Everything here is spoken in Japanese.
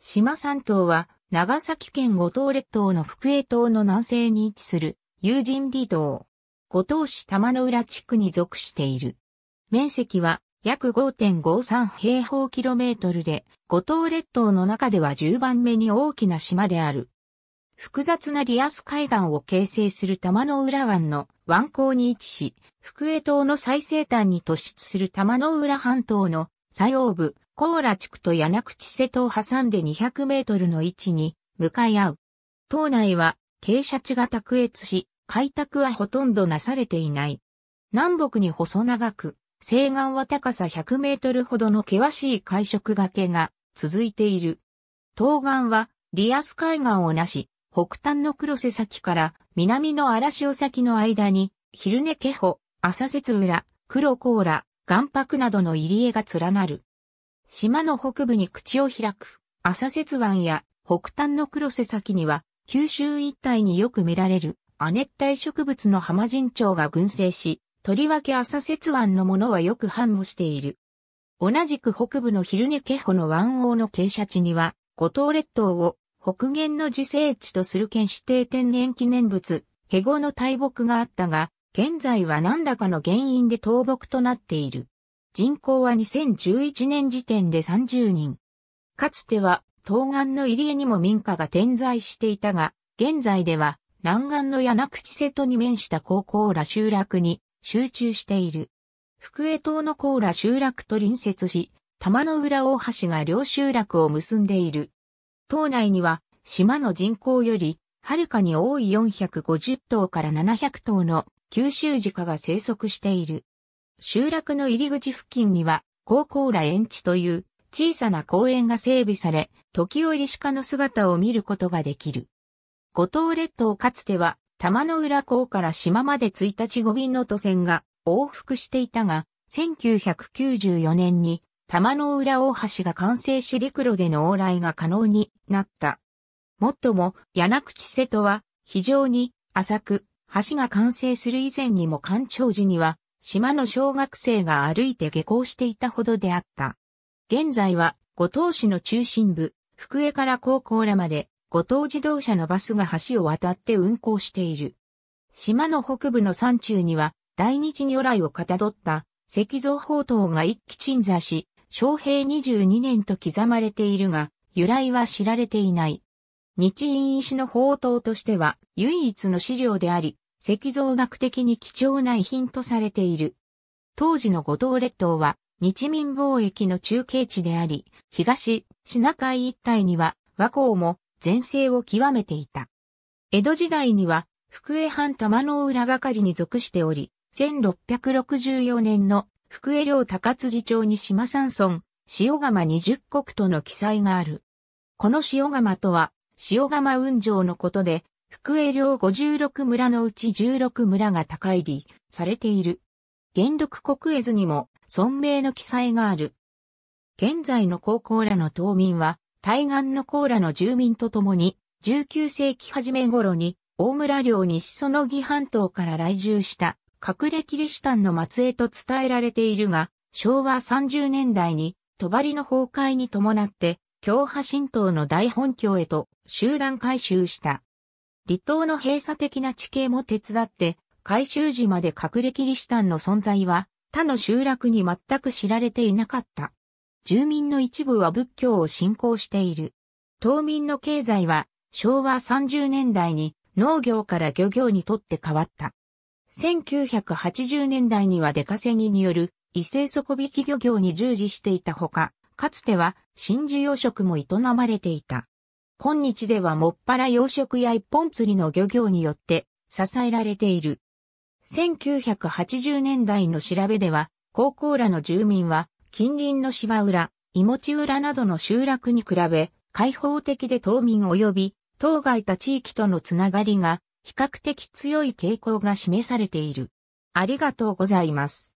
島三島は、長崎県五島列島の福江島の南西に位置する、有人離島。五島市玉の浦地区に属している。面積は、約5.53平方キロメートルで、五島列島の中では10番目に大きな島である。複雑なリアス海岸を形成する玉の浦湾の湾口に位置し、福江島の最西端に突出する玉の浦半島の左洋部、高ラ地区と柳口瀬戸を挟んで200メートルの位置に向かい合う。島内は傾斜地が卓越し、開拓はほとんどなされていない。南北に細長く、西岸は高さ100メートルほどの険しい海食崖が続いている。東岸はリアス海岸をなし、北端の黒瀬崎から南の荒潮崎の間に、昼寝ケホ、浅節浦、黒甲羅、岩白などの入り江が連なる。島の北部に口を開く、浅雪湾や北端の黒瀬先には、九州一帯によく見られる、亜熱帯植物の浜人鳥が群生し、とりわけ浅雪湾のものはよく繁茂している。同じく北部の昼寝家穂の湾王の傾斜地には、五島列島を北限の自生地とする県指定天然記念物、ヘゴの大木があったが、現在は何らかの原因で倒木となっている。人口は2011年時点で30人。かつては東岸の入江にも民家が点在していたが、現在では南岸の柳口瀬戸に面した高校ら集落に集中している。福江島の高羅集落と隣接し、玉の浦大橋が両集落を結んでいる。島内には島の人口よりはるかに多い450頭から700頭の九州鹿が生息している。集落の入り口付近には、高校ら園地という小さな公園が整備され、時折鹿の姿を見ることができる。五島列島かつては、玉の浦港から島まで1日5便の渡船が往復していたが、1994年に玉の浦大橋が完成し陸路での往来が可能になった。もっとも、柳口瀬戸は非常に浅く、橋が完成する以前にも干潮時には島の小学生が歩いて下校していたほどであった。現在は、五島市の中心部、福江から高校らまで、五島自動車のバスが橋を渡って運行している。島の北部の山中には、来日如来をかたどった石像宝刀が一気鎮座し、昌平22年と刻まれているが、由来は知られていない。日印石の宝刀としては唯一の資料であり、石像学的に貴重な遺品とされている。当時の五島列島は日民貿易の中継地であり、東、シナ海一帯には和光も前世を極めていた。江戸時代には福江藩玉の浦係に属しており、1664年の福江領高辻町に島山村、塩釜二十国との記載がある。この塩釜とは、塩釜運城のことで、福江領56村のうち16村が高入りされている。元禄国絵図にも村名の記載がある。現在の高校らの島民は、対岸の高らの住民と共に、19世紀初め頃に、大村領西園木半島から来住した隠れキリシタンの末裔と伝えられているが、昭和30年代に、帳の崩壊に伴って、教派神道の大本教へと集団改修した。離島の閉鎖的な地形も手伝って、改修時まで隠れキリシタンの存在は他の集落に全く知られていなかった。住民の一部は仏教を信仰している。島民の経済は昭和30年代に農業から漁業にとって変わった。1980年代には出稼ぎによる異性底引き漁業に従事していたほか、かつては真珠養殖も営まれていた。今日ではもっぱら養殖や一本釣りの漁業によって支えられている。1980年代の調べでは、高校らの住民は、近隣の芝浦、地浦などの集落に比べ、開放的で島民及び、当該た地域とのつながりが、比較的強い傾向が示されている。ありがとうございます。